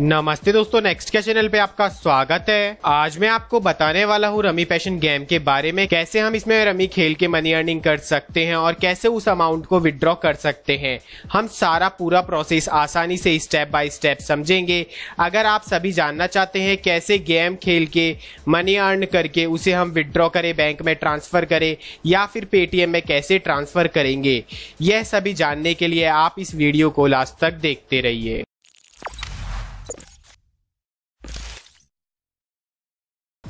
नमस्ते दोस्तों नेक्स्ट के चैनल पे आपका स्वागत है आज मैं आपको बताने वाला हूँ रमी पैशन गेम के बारे में कैसे हम इसमें रमी खेल के मनी अर्निंग कर सकते हैं और कैसे उस अमाउंट को विद्रॉ कर सकते हैं हम सारा पूरा प्रोसेस आसानी से स्टेप बाय स्टेप समझेंगे अगर आप सभी जानना चाहते हैं कैसे गेम खेल के मनी अर्न करके उसे हम विदड्रॉ करें बैंक में ट्रांसफर करें या फिर पेटीएम में कैसे ट्रांसफर करेंगे यह सभी जानने के लिए आप इस वीडियो को लास्ट तक देखते रहिए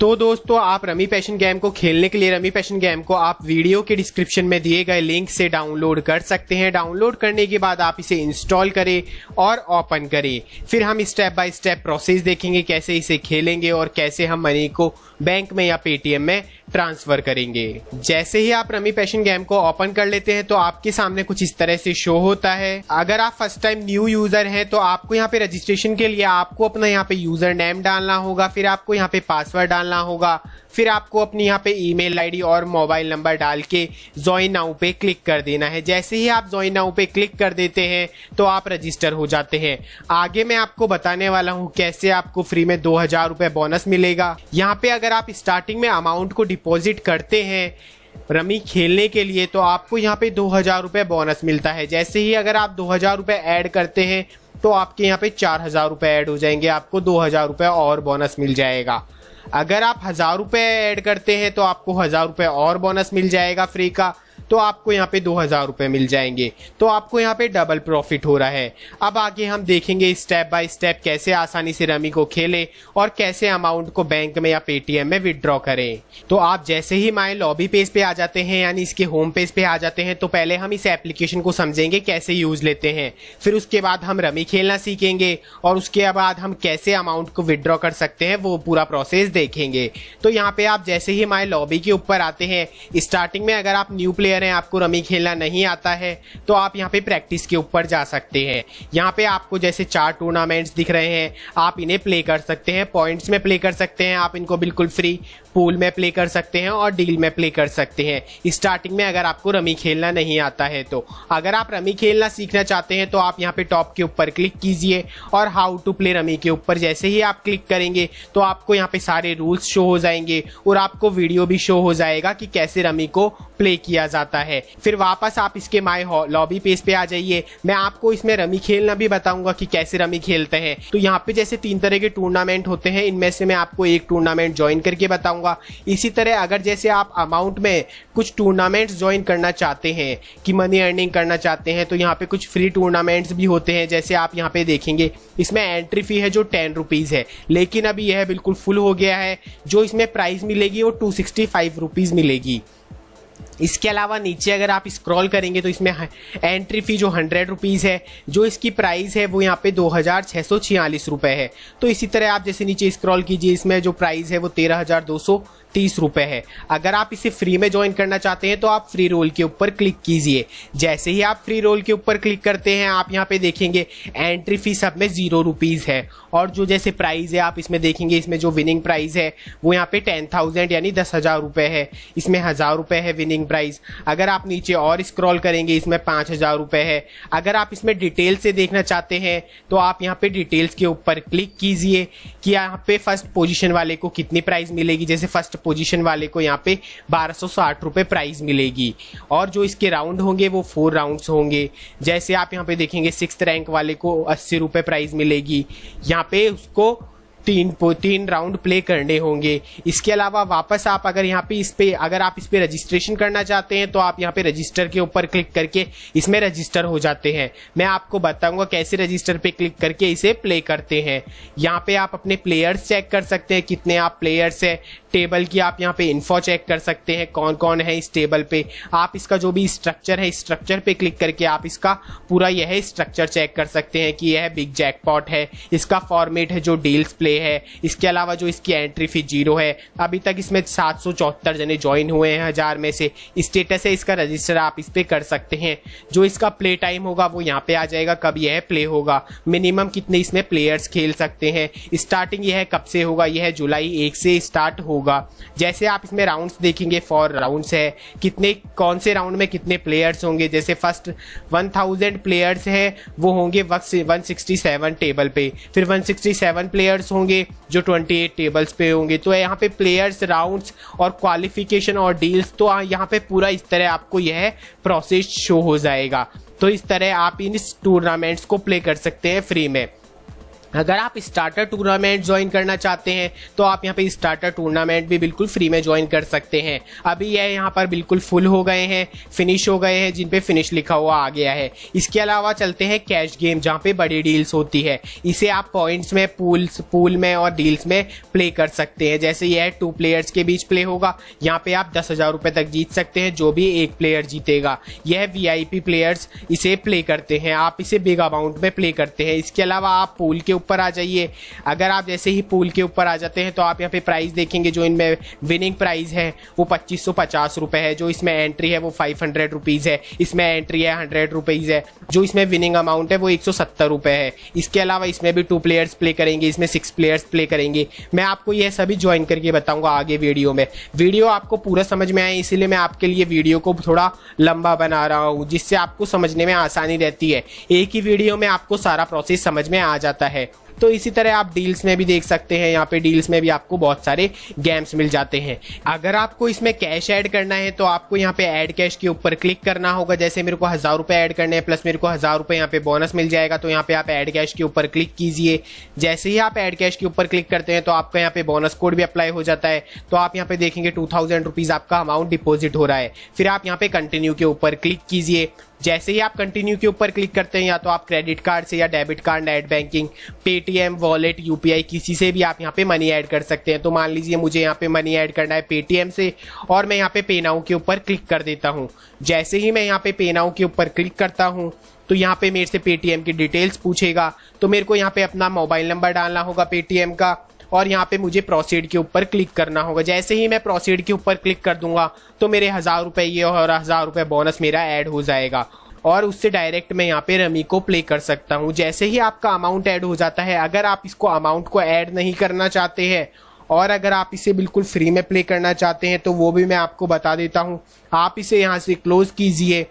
तो दोस्तों आप रमी पैशन गेम को खेलने के लिए रमी पैशन गेम को आप वीडियो के डिस्क्रिप्शन में दिए गए लिंक से डाउनलोड कर सकते हैं डाउनलोड करने के बाद आप इसे इंस्टॉल करें और ओपन करें फिर हम स्टेप बाय स्टेप प्रोसेस देखेंगे कैसे इसे खेलेंगे और कैसे हम मनी को बैंक में या पेटीएम में ट्रांसफर करेंगे जैसे ही आप रमी पैशन गेम को ओपन कर लेते हैं तो आपके सामने कुछ इस तरह से शो होता है अगर आप फर्स्ट टाइम न्यू यूजर हैं तो आपको यहाँ पे रजिस्ट्रेशन के लिए आपको अपना यहाँ पे यूजर नेम डालना होगा फिर आपको यहाँ पे पासवर्ड डालना होगा फिर आपको अपनी यहाँ पे ईमेल आईडी और मोबाइल नंबर डाल के ज्वाइन नाउ पे क्लिक कर देना है जैसे ही आप ज्वाइन नाउ पे क्लिक कर देते हैं तो आप रजिस्टर हो जाते हैं आगे मैं आपको बताने वाला हूँ कैसे आपको फ्री में दो हजार रुपये बोनस मिलेगा यहाँ पे अगर आप स्टार्टिंग में अमाउंट को डिपॉजिट करते हैं रमी खेलने के लिए तो आपको यहाँ पे दो हज़ार रुपये बोनस मिलता है जैसे ही अगर आप दो हज़ार रुपये ऐड करते हैं तो आपके यहाँ पे चार हज़ार रुपये ऐड हो जाएंगे आपको दो हज़ार रुपये और बोनस मिल जाएगा अगर आप हज़ार रुपये ऐड करते हैं तो आपको हज़ार रुपये और बोनस मिल जाएगा फ्री का तो आपको यहाँ पे दो हजार रुपए मिल जाएंगे तो आपको यहाँ पे डबल प्रॉफिट हो रहा है अब आगे हम देखेंगे स्टेप बाय स्टेप कैसे आसानी से रमी को खेले और कैसे अमाउंट को बैंक में या पेटीएम में विदड्रॉ करें तो आप जैसे ही माए लॉबी पेज पे आ जाते हैं यानी इसके होम पेज पे आ जाते हैं तो पहले हम इस एप्लीकेशन को समझेंगे कैसे यूज लेते हैं फिर उसके बाद हम रमी खेलना सीखेंगे और उसके बाद हम कैसे अमाउंट को विदड्रॉ कर सकते हैं वो पूरा प्रोसेस देखेंगे तो यहाँ पे आप जैसे ही माए लॉबी के ऊपर आते हैं स्टार्टिंग में अगर आप न्यू प्लेयर प्लेयर हैं आपको रमी खेलना नहीं आता है तो आप यहाँ पे प्रैक्टिस के ऊपर जा सकते हैं यहाँ पे आपको जैसे चार टूर्नामेंट्स दिख रहे हैं आप इन्हें प्ले कर सकते हैं पॉइंट्स में प्ले कर सकते हैं आप इनको बिल्कुल फ्री पूल में प्ले कर सकते हैं और डील में प्ले कर सकते हैं स्टार्टिंग में अगर आपको रमी खेलना नहीं आता है तो अगर आप रमी खेलना सीखना चाहते हैं तो आप यहाँ पे टॉप के ऊपर क्लिक कीजिए और हाउ टू प्ले रमी के ऊपर जैसे ही आप क्लिक करेंगे तो आपको यहाँ पे सारे रूल्स शो हो जाएंगे और आपको वीडियो भी शो हो जाएगा कि कैसे रमी को प्ले किया जाता है फिर वापस आप इसके माई लॉबी पेज पे आ जाइए मैं आपको इसमें रमी खेलना भी बताऊंगा कि कैसे रमी खेलते हैं तो यहाँ पे जैसे तीन तरह के टूर्नामेंट होते हैं इनमें से मैं आपको एक टूर्नामेंट ज्वाइन करके बताऊंगा बताऊंगा इसी तरह अगर जैसे आप अमाउंट में कुछ टूर्नामेंट्स ज्वाइन करना चाहते हैं कि मनी अर्निंग करना चाहते हैं तो यहाँ पे कुछ फ्री टूर्नामेंट्स भी होते हैं जैसे आप यहाँ पे देखेंगे इसमें एंट्री फी है जो टेन रुपीज़ है लेकिन अभी यह बिल्कुल फुल हो गया है जो इसमें प्राइस मिलेगी वो टू सिक्सटी फाइव रुपीज़ मिलेगी इसके अलावा नीचे अगर आप स्क्रॉल करेंगे तो इसमें एंट्री फ़ी जो हंड्रेड रुपीज़ है जो इसकी प्राइस है वो यहाँ पे दो हज़ार छः सौ छियालीस रुपये है तो इसी तरह आप जैसे नीचे स्क्रॉल कीजिए इसमें जो प्राइस है वो तेरह हज़ार दो सौ तीस रुपए है अगर आप इसे फ्री में ज्वाइन करना चाहते हैं तो आप फ्री रोल के ऊपर क्लिक कीजिए जैसे ही आप फ्री रोल के ऊपर क्लिक करते हैं आप यहाँ पे देखेंगे एंट्री फीस सब में ज़ीरो रुपीज़ है और जो जैसे प्राइज़ है आप इसमें देखेंगे इसमें जो विनिंग प्राइज़ है वो यहाँ पे टेन थाउजेंड यानी दस हज़ार रुपये है इसमें हज़ार रुपये है विनिंग प्राइज़ अगर आप नीचे और स्क्रॉल करेंगे इसमें पाँच हज़ार रुपये है अगर आप इसमें डिटेल से देखना चाहते हैं तो आप यहाँ पे डिटेल्स के ऊपर क्लिक कीजिए कि यहाँ पे फर्स्ट पोजिशन वाले को कितनी प्राइस मिलेगी जैसे फर्स्ट पोजीशन वाले को यहाँ पे बारह सौ साठ रुपये प्राइस मिलेगी और जो इसके राउंड होंगे वो फोर राउंड्स होंगे जैसे आप यहाँ पे देखेंगे सिक्स रैंक वाले को अस्सी रुपये प्राइज मिलेगी यहाँ पे उसको तीन तीन राउंड प्ले करने होंगे इसके अलावा वापस आप अगर यहाँ पे इस पे अगर आप इस पे रजिस्ट्रेशन करना चाहते हैं तो आप यहाँ पे रजिस्टर के ऊपर क्लिक करके इसमें रजिस्टर हो जाते हैं मैं आपको बताऊंगा कैसे रजिस्टर पे क्लिक करके इसे प्ले करते हैं यहाँ पे आप अपने प्लेयर्स चेक कर सकते हैं कितने आप प्लेयर्स है टेबल की आप यहाँ पे इन्फो चेक कर सकते हैं कौन कौन है इस टेबल पे आप इसका जो भी स्ट्रक्चर है स्ट्रक्चर पे क्लिक करके आप इसका पूरा यह स्ट्रक्चर चेक कर सकते हैं कि यह बिग जैकपॉट है इसका फॉर्मेट है जो डील्स प्ले रुपए है इसके अलावा जो इसकी एंट्री फी जीरो है अभी तक इसमें सात सौ चौहत्तर जने ज्वाइन हुए हैं हज़ार में से स्टेटस है इसका रजिस्टर आप इस पर कर सकते हैं जो इसका प्ले टाइम होगा वो यहाँ पे आ जाएगा कब यह प्ले होगा मिनिमम कितने इसमें प्लेयर्स खेल सकते हैं स्टार्टिंग यह कब से होगा यह जुलाई एक से स्टार्ट होगा जैसे आप इसमें राउंड देखेंगे फॉर राउंड है कितने कौन से राउंड में कितने प्लेयर्स होंगे जैसे फर्स्ट थाउजेंड प्लेयर्स है वो होंगे 167 टेबल पे फिर 167 प्लेयर्स होंगे होंगे जो 28 टेबल्स पे होंगे तो यहाँ पे प्लेयर्स राउंड्स और क्वालिफिकेशन और डील्स तो यहाँ पे पूरा इस तरह आपको यह प्रोसेस शो हो जाएगा तो इस तरह आप इन टूर्नामेंट्स को प्ले कर सकते हैं फ्री में अगर आप स्टार्टर टूर्नामेंट ज्वाइन करना चाहते हैं तो आप यहाँ पे स्टार्टर टूर्नामेंट भी बिल्कुल फ्री में ज्वाइन कर सकते हैं अभी यह यहाँ पर बिल्कुल फुल हो गए हैं फिनिश हो गए हैं जिन पे फिनिश लिखा हुआ आ गया है इसके अलावा चलते हैं कैश गेम जहाँ पे बड़ी डील्स होती है इसे आप पॉइंट्स में पूल्स पूल में और डील्स में प्ले कर सकते हैं जैसे यह टू प्लेयर्स के बीच प्ले होगा यहाँ पे आप दस हज़ार रुपये तक जीत सकते हैं जो भी एक प्लेयर जीतेगा यह वी प्लेयर्स इसे प्ले करते हैं आप इसे बिग अमाउंट में प्ले करते हैं इसके अलावा आप पूल के ऊपर आ जाइए अगर आप जैसे ही पूल के ऊपर आ जाते हैं तो आप यहाँ पे प्राइस देखेंगे जो इनमें विनिंग प्राइस है वो पच्चीस सौ पचास रुपये है जो इसमें एंट्री है वो फाइव हंड्रेड रुपीज़ है इसमें एंट्री है हंड्रेड रुपीज़ है जो इसमें विनिंग अमाउंट है वो एक सौ सत्तर रुपये है इसके अलावा इसमें भी टू प्लेयर्स प्ले करेंगे इसमें सिक्स प्लेयर्स प्ले करेंगे मैं आपको यह सभी ज्वाइन करके बताऊँगा आगे वीडियो में वीडियो आपको पूरा समझ में आए इसीलिए मैं आपके लिए वीडियो को थोड़ा लंबा बना रहा हूँ जिससे आपको समझने में आसानी रहती है एक ही वीडियो में आपको सारा प्रोसेस समझ में आ जाता है तो इसी तरह आप डील्स में भी देख सकते हैं यहाँ पे डील्स में भी आपको बहुत सारे गेम्स मिल जाते हैं अगर आपको इसमें कैश ऐड करना है तो आपको यहाँ पे ऐड कैश के ऊपर क्लिक करना होगा जैसे मेरे को हज़ार रुपये ऐड करने हैं प्लस मेरे को हज़ार रुपये यहाँ पे बोनस मिल जाएगा तो यहाँ पे आप ऐड कैश के ऊपर क्लिक कीजिए जैसे ही आप ऐड कैश के ऊपर क्लिक करते हैं तो आपका यहाँ पे बोनस कोड भी अप्लाई हो जाता है तो आप यहाँ पे देखेंगे टू थाउजेंड रुपीज़ आपका अमाउंट डिपोजिट हो रहा है फिर आप यहाँ पे कंटिन्यू के ऊपर क्लिक कीजिए जैसे ही आप कंटिन्यू के ऊपर क्लिक करते हैं या तो आप क्रेडिट कार्ड से या debit card net banking Paytm wallet UPI किसी से भी आप यहाँ पे मनी ऐड कर सकते हैं तो मान लीजिए मुझे यहाँ पे मनी ऐड करना है पेटीएम से और मैं यहाँ पे पे नाउ के ऊपर क्लिक कर देता हूँ जैसे ही मैं यहाँ पे पे नाउ के ऊपर क्लिक करता हूँ तो यहाँ पे मेरे से पेटीएम की डिटेल्स पूछेगा तो मेरे को यहाँ पे अपना मोबाइल नंबर डालना होगा पेटीएम का और यहाँ पे मुझे प्रोसीड के ऊपर क्लिक करना होगा जैसे ही मैं प्रोसीड के ऊपर क्लिक कर दूंगा तो मेरे हज़ार रुपए ये और हज़ार रुपए बोनस मेरा ऐड हो जाएगा और उससे डायरेक्ट मैं यहाँ पे रमी को प्ले कर सकता हूँ जैसे ही आपका अमाउंट ऐड हो जाता है अगर आप इसको अमाउंट को ऐड नहीं करना चाहते हैं और अगर आप इसे बिल्कुल फ्री में प्ले करना चाहते हैं तो वो भी मैं आपको बता देता हूँ आप इसे यहाँ से क्लोज़ कीजिए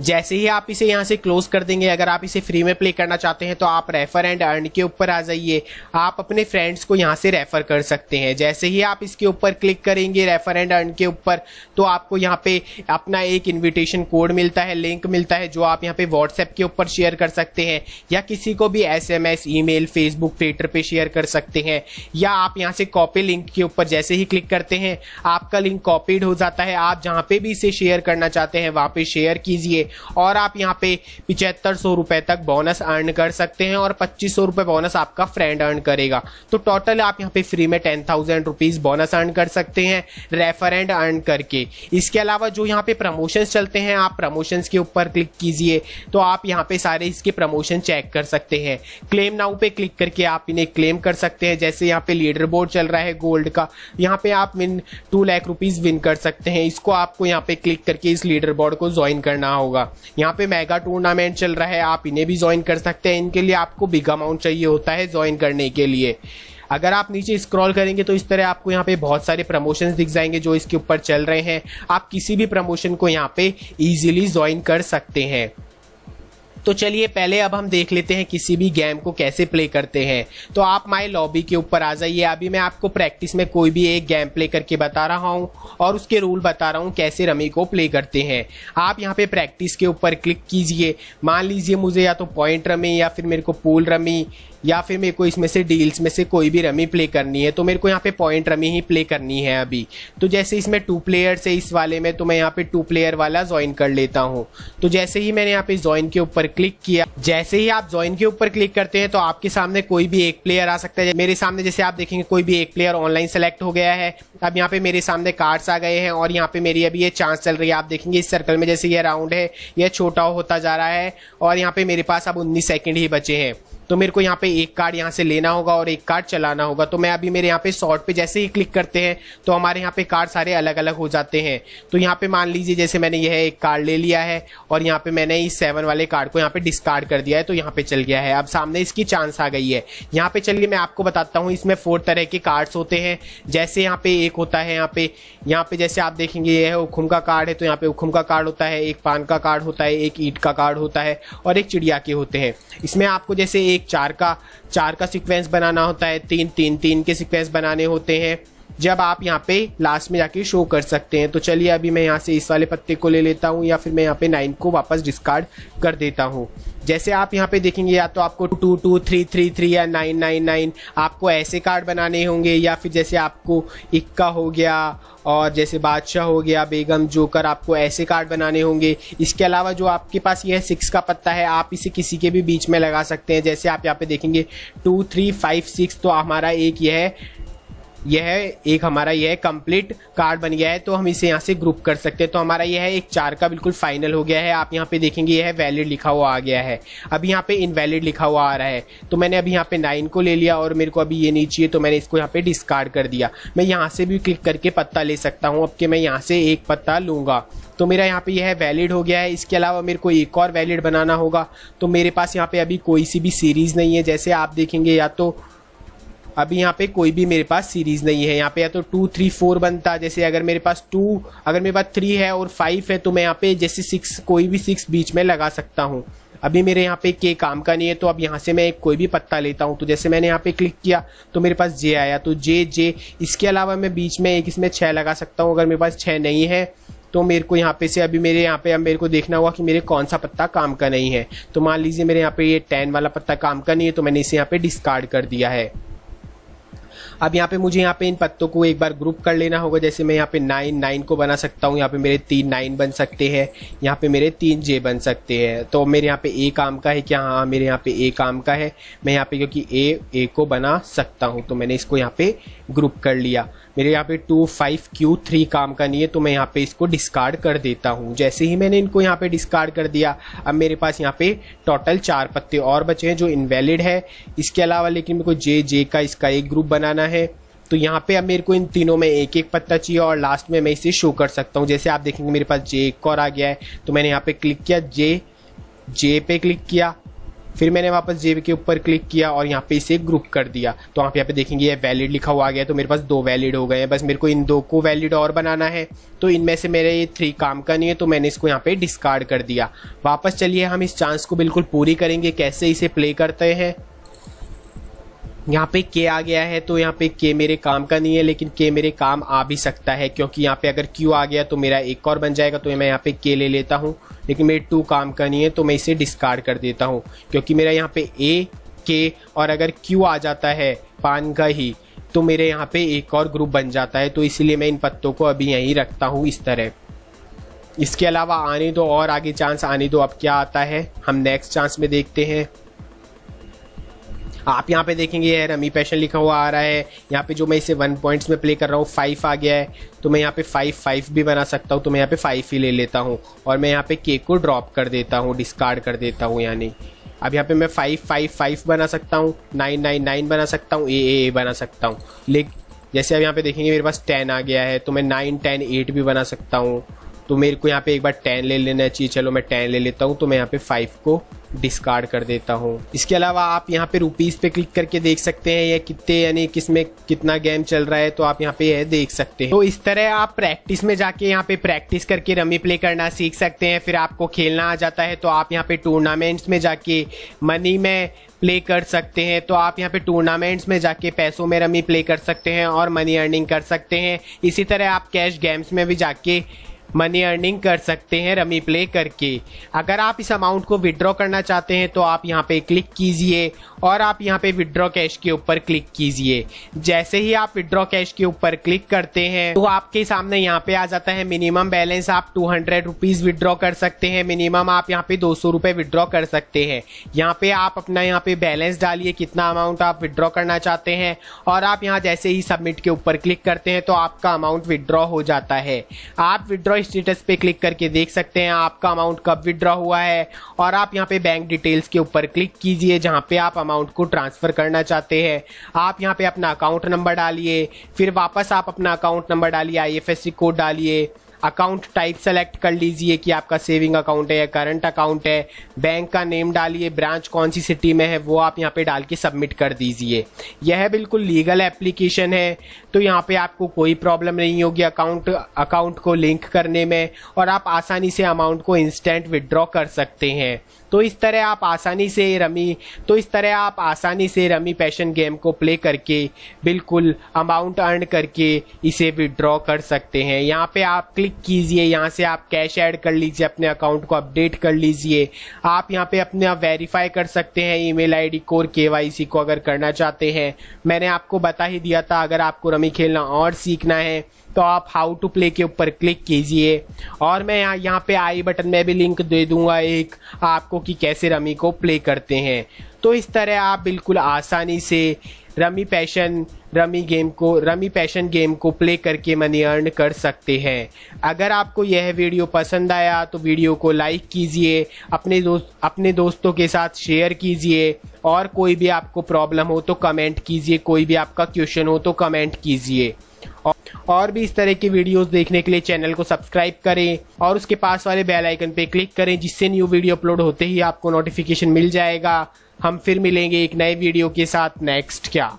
जैसे ही आप इसे यहाँ से क्लोज कर देंगे अगर आप इसे फ्री में प्ले करना चाहते हैं तो आप रेफर एंड अर्न के ऊपर आ जाइए आप अपने फ्रेंड्स को यहाँ से रेफर कर सकते हैं जैसे ही आप इसके ऊपर क्लिक करेंगे रेफर एंड अर्न के ऊपर तो आपको यहाँ पे अपना एक इन्विटेशन कोड मिलता है लिंक मिलता है जो आप यहाँ पे व्हाट्सएप के ऊपर शेयर कर सकते हैं या किसी को भी S M S email Facebook Twitter पर शेयर कर सकते हैं या आप यहाँ से कॉपी लिंक के ऊपर जैसे ही क्लिक करते हैं आपका लिंक कॉपीड हो जाता है आप जहाँ पे भी इसे शेयर करना चाहते हैं वहाँ पे शेयर कीजिए और आप यहाँ पे पिचहत्तर सौ रुपए तक बोनस अर्न कर सकते हैं और पच्चीस सौ रुपए बोनस आपका फ्रेंड अर्न करेगा तो टोटल आप यहाँ पे फ्री में ten thousand rupees bonus earn कर सकते हैं रेफरेंड अर्न करके इसके अलावा जो यहाँ पे प्रमोशन चलते हैं आप प्रमोशन के ऊपर क्लिक कीजिए तो आप यहाँ पे सारे इसके प्रमोशन चेक कर सकते हैं क्लेम नाउ पे क्लिक करके आप इन्हें क्लेम कर सकते हैं जैसे यहाँ पे लीडर बोर्ड चल रहा है गोल्ड का यहाँ पे आप win two lakh rupees win कर सकते हैं इसको आपको यहाँ पे क्लिक करके इस लीडर बोर्ड को ज्वाइन करना होगा होगा यहाँ पे मेगा टूर्नामेंट चल रहा है आप इन्हें भी ज्वाइन कर सकते हैं इनके लिए आपको बिग अमाउंट चाहिए होता है ज्वाइन करने के लिए अगर आप नीचे स्क्रॉल करेंगे तो इस तरह आपको यहाँ पे बहुत सारे प्रमोशंस दिख जाएंगे जो इसके ऊपर चल रहे हैं आप किसी भी प्रमोशन को यहाँ पे इजीली ज्वाइन कर सकते हैं तो चलिए पहले अब हम देख लेते हैं किसी भी गेम को कैसे प्ले करते हैं तो आप माई लॉबी के ऊपर आ जाइए अभी मैं आपको प्रैक्टिस में कोई भी एक गेम प्ले करके बता रहा हूँ और उसके रूल बता रहा हूँ कैसे रमी को प्ले करते हैं आप यहाँ पे प्रैक्टिस के ऊपर क्लिक कीजिए मान लीजिए मुझे या तो पॉइंट रमी या फिर मेरे को पूल रमी या फिर मेरे को इसमें से डील्स में से कोई भी रमी प्ले करनी है तो मेरे को यहाँ पे पॉइंट रमी ही प्ले करनी है अभी तो जैसे इसमें टू प्लेयर से इस वाले में तो मैं यहाँ पे टू प्लेयर वाला ज्वाइन कर लेता हूँ तो जैसे ही मैंने यहाँ पे ज्वाइन के ऊपर क्लिक किया जैसे ही आप ज्वाइन के ऊपर क्लिक करते हैं तो आपके सामने कोई भी एक प्लेयर आ सकता है मेरे सामने जैसे आप देखेंगे कोई भी एक प्लेयर ऑनलाइन सेलेक्ट हो गया है अब यहाँ पे मेरे सामने कार्ड्स आ गए हैं और यहाँ पे मेरी अभी ये चांस चल रही है आप देखेंगे इस सर्कल में जैसे ये राउंड है यह छोटा होता जा रहा है और यहाँ पे मेरे पास अब उन्नीस सेकेंड ही बचे हैं तो मेरे को यहाँ पे एक कार्ड यहाँ से लेना होगा और एक कार्ड चलाना होगा तो मैं अभी मेरे यहाँ पे शॉर्ट पे जैसे ही क्लिक करते हैं तो हमारे यहाँ पे कार्ड सारे अलग अलग हो जाते हैं तो यहाँ पे मान लीजिए जैसे मैंने यह एक कार्ड ले लिया है और यहाँ पे मैंने इस सेवन वाले कार्ड को यहाँ पे डिस्कार्ड कर दिया है तो यहाँ पे चल गया है अब सामने इसकी चांस आ गई है यहाँ पे चलिए मैं आपको बताता हूँ इसमें फोर तरह के कार्ड्स होते हैं जैसे यहाँ पे एक होता है यहाँ पे यहाँ पे जैसे आप देखेंगे यह है उखुम का कार्ड है तो यहाँ पे उखुम का कार्ड होता है एक पान का कार्ड होता है एक ईट का कार्ड होता है और एक चिड़िया के होते हैं इसमें आपको जैसे एक चार का चार का सीक्वेंस बनाना होता है तीन तीन तीन के सीक्वेंस बनाने होते हैं जब आप यहाँ पे लास्ट में जाके शो कर सकते हैं तो चलिए अभी मैं यहाँ से इस वाले पत्ते को ले लेता हूँ या फिर मैं यहाँ पे नाइन को वापस डिस्कार्ड कर देता हूँ जैसे आप यहाँ पे देखेंगे या तो आपको two two three three three या नाइन नाइन नाइन आपको ऐसे कार्ड बनाने होंगे या फिर जैसे आपको इक्का हो गया और जैसे बादशाह हो गया बेगम जोकर आपको ऐसे कार्ड बनाने होंगे इसके अलावा जो आपके पास यह सिक्स का पत्ता है आप इसे किसी के भी बीच में लगा सकते हैं जैसे आप यहाँ पे देखेंगे टू थ्री फाइव सिक्स तो हमारा एक यह यह एक हमारा यह कंप्लीट कार्ड बन गया है तो हम इसे यहाँ से ग्रुप कर सकते हैं तो हमारा यह एक चार का बिल्कुल फाइनल हो गया है आप यहाँ पे देखेंगे यह वैलिड लिखा हुआ आ गया है अभी यहाँ पे इनवैलिड लिखा हुआ आ रहा है तो मैंने अभी यहाँ पे नाइन को ले लिया और मेरे को अभी ये नहीं चाहिए तो मैंने इसको यहाँ पे डिस्कार्ड कर दिया मैं यहाँ से भी क्लिक करके पत्ता ले सकता हूँ अब कि मैं यहाँ से एक पत्ता लूँगा तो मेरा यहाँ पे यह वैलिड हो गया है इसके अलावा मेरे को एक और वैलिड बनाना होगा तो मेरे पास यहाँ पे अभी कोई सी भी सीरीज़ नहीं है जैसे आप देखेंगे या तो अभी यहाँ पे कोई भी मेरे पास सीरीज नहीं है यहाँ पे या तो टू थ्री फोर बनता जैसे अगर मेरे पास टू अगर मेरे पास थ्री है और फाइव है तो मैं यहाँ पे जैसे सिक्स कोई भी सिक्स बीच में लगा सकता हूँ अभी मेरे यहाँ पे के काम का नहीं है तो अब यहाँ से मैं कोई भी पत्ता लेता हूँ तो जैसे मैंने यहाँ पे क्लिक किया तो मेरे पास जे आया तो जे जे इसके अलावा मैं बीच में एक इसमें छः लगा सकता हूँ अगर मेरे पास छः नहीं है तो मेरे को यहाँ पे से अभी मेरे यहाँ पे अब मेरे को देखना होगा कि मेरे कौन सा पत्ता काम का नहीं है तो मान लीजिए मेरे यहाँ पे ये टेन वाला पत्ता काम का नहीं है तो मैंने इसे यहाँ पे डिस्कार्ड कर दिया है अब यहाँ पे मुझे यहाँ पे इन पत्तों को एक बार ग्रुप कर लेना होगा जैसे मैं यहाँ पे नाइन नाइन को बना सकता हूँ यहाँ पे मेरे तीन नाइन बन सकते हैं यहाँ पे मेरे तीन जे बन सकते हैं तो मेरे यहाँ पे ए काम का है क्या हाँ मेरे यहाँ पे ए काम का है मैं यहाँ पे क्योंकि ए ए को बना सकता हूँ तो मैंने इसको यहाँ पे ग्रुप कर लिया मेरे यहाँ पे टू फाइव क्यू थ्री काम का नहीं है तो मैं यहाँ पे इसको डिस्कार्ड कर देता हूँ जैसे ही मैंने इनको यहाँ पे डिस्कार्ड कर दिया अब मेरे पास यहाँ पे टोटल चार पत्ते और बचे हैं जो इनवैलिड है इसके अलावा लेकिन मेरे को जे जे का इसका एक ग्रुप बनाना है तो यहाँ पे अब मेरे को इन तीनों में एक एक पत्ता चाहिए और लास्ट में मैं इसे शो कर सकता हूँ जैसे आप देखेंगे मेरे पास जे एक और आ गया है तो मैंने यहाँ पे क्लिक किया जे जे पे क्लिक किया फिर मैंने वापस जेब के ऊपर क्लिक किया और यहाँ पे इसे ग्रुप कर दिया तो आप यहाँ पे देखेंगे ये वैलिड लिखा हुआ आ गया तो मेरे पास दो वैलिड हो गए हैं बस मेरे को इन दो को वैलिड और बनाना है तो इनमें से मेरे ये थ्री काम का नहीं है तो मैंने इसको यहाँ पे डिस्कार्ड कर दिया वापस चलिए हम इस चांस को बिल्कुल पूरी करेंगे कैसे इसे प्ले करते हैं यहाँ पे के आ गया है तो यहाँ पे के मेरे काम का नहीं है लेकिन के मेरे काम आ भी सकता है क्योंकि यहाँ पे अगर क्यू आ गया तो मेरा एक और बन जाएगा तो मैं यहाँ पे के ले लेता हूँ लेकिन मेरे टू काम का नहीं है तो मैं इसे डिस्कार्ड कर देता हूँ क्योंकि मेरा यहाँ पे ए के और अगर क्यू आ जाता है पान का ही तो मेरे यहाँ पे एक और ग्रुप बन जाता है तो इसलिए मैं इन पत्तों को अभी यहीं रखता हूँ इस तरह इसके अलावा आने दो और आगे चांस आने दो अब क्या आता है हम नेक्स्ट चांस में देखते हैं आप यहाँ पे देखेंगे रमी पैशन लिखा हुआ आ रहा है यहाँ पे जो मैं इसे वन पॉइंट्स में प्ले कर रहा हूँ फाइव आ गया है तो मैं यहाँ पे फाइव फाइव भी बना सकता हूँ तो मैं यहाँ पे फाइव ही ले लेता हूँ और मैं यहाँ पे केक को ड्रॉप कर देता हूँ डिस्कार्ड कर देता हूँ यानी अब यहाँ पे मैं फाइव फाइव फाइव बना सकता हूँ नाइन नाइन नाइन बना सकता हूँ ए ए ए बना सकता हूँ लेकिन जैसे अब यहाँ पे देखेंगे मेरे पास टेन आ गया है तो मैं नाइन टेन एट भी बना सकता हूँ तो मेरे को यहाँ पे एक बार टेन ले लेना चाहिए चलो मैं टेन ले लेता हूँ तो मैं यहाँ पे फाइव को डिस्कार्ड कर देता हूँ इसके अलावा आप यहाँ पे रुपीज़ पे क्लिक करके देख सकते हैं या कितने यानी में कितना गेम चल रहा है तो आप यहाँ पे यह देख सकते हैं तो इस तरह आप प्रैक्टिस में जाके यहाँ पे प्रैक्टिस करके रमी प्ले करना सीख सकते हैं फिर आपको खेलना आ जाता है तो आप यहाँ पे टूर्नामेंट्स में जाके मनी में प्ले कर सकते हैं तो आप यहाँ पे टूर्नामेंट्स में जाके पैसों में रमी प्ले कर सकते हैं और मनी अर्निंग कर सकते हैं इसी तरह आप कैश गेम्स में भी जाके मनी अर्निंग कर सकते हैं रमी प्ले करके अगर आप इस अमाउंट को विड्रॉ करना चाहते हैं तो आप यहाँ पे क्लिक कीजिए और आप यहाँ पे विड्रॉ कैश के ऊपर क्लिक कीजिए जैसे ही आप विड्रॉ कैश के ऊपर क्लिक करते हैं तो आपके सामने यहाँ पे आ जाता है मिनिमम बैलेंस आप टू हंड्रेड रुपीज विड्रॉ कर सकते हैं मिनिमम आप यहाँ पे दो सौ रुपए विड्रॉ कर सकते हैं यहाँ पे आप अपना यहाँ पे बैलेंस डालिए कितना अमाउंट आप विड्रॉ करना चाहते हैं और आप यहाँ जैसे ही सबमिट के ऊपर क्लिक करते हैं तो आपका अमाउंट विड्रॉ हो जाता है आप विड्रॉ विड्रॉ स्टेटस पे क्लिक करके देख सकते हैं आपका अमाउंट कब विड्रॉ हुआ है और आप यहाँ पे बैंक डिटेल्स के ऊपर क्लिक कीजिए जहाँ पे आप अमाउंट को ट्रांसफ़र करना चाहते हैं आप यहाँ पे अपना अकाउंट नंबर डालिए फिर वापस आप अपना अकाउंट नंबर डालिए आई कोड डालिए अकाउंट टाइप सेलेक्ट कर लीजिए कि आपका सेविंग अकाउंट है या करंट अकाउंट है बैंक का नेम डालिए ब्रांच कौन सी सिटी में है वो आप यहाँ पे डाल के सबमिट कर दीजिए यह बिल्कुल लीगल एप्लीकेशन है तो यहाँ पे आपको कोई प्रॉब्लम नहीं होगी अकाउंट अकाउंट को लिंक करने में और आप आसानी से अमाउंट को इंस्टेंट विदड्रॉ कर सकते हैं तो इस तरह आप आसानी से रमी तो इस तरह आप आसानी से रमी पैशन गेम को प्ले करके बिल्कुल अमाउंट अर्न करके इसे विड्रॉ कर सकते हैं यहाँ पे आप क्लिक कीजिए यहाँ से आप कैश ऐड कर लीजिए अपने अकाउंट को अपडेट कर लीजिए आप यहाँ पे अपने आप वेरीफाई कर सकते हैं ईमेल आईडी कोर केवाईसी को अगर करना चाहते हैं मैंने आपको बता ही दिया था अगर आपको रमी खेलना और सीखना है तो आप हाउ टू प्ले के ऊपर क्लिक कीजिए और मैं यहाँ यहाँ पे आई बटन में भी लिंक दे दूंगा एक आपको कि कैसे रमी को प्ले करते हैं तो इस तरह आप बिल्कुल आसानी से रमी पैशन रमी गेम को रमी पैशन गेम को प्ले करके मनी अर्न कर सकते हैं अगर आपको यह वीडियो पसंद आया तो वीडियो को लाइक कीजिए अपने दोस्त अपने दोस्तों के साथ शेयर कीजिए और कोई भी आपको प्रॉब्लम हो तो कमेंट कीजिए कोई भी आपका क्वेश्चन हो तो कमेंट कीजिए और भी इस तरह के वीडियोस देखने के लिए चैनल को सब्सक्राइब करें और उसके पास वाले बेल आइकन पे क्लिक करें जिससे न्यू वीडियो अपलोड होते ही आपको नोटिफिकेशन मिल जाएगा हम फिर मिलेंगे एक नए वीडियो के साथ नेक्स्ट क्या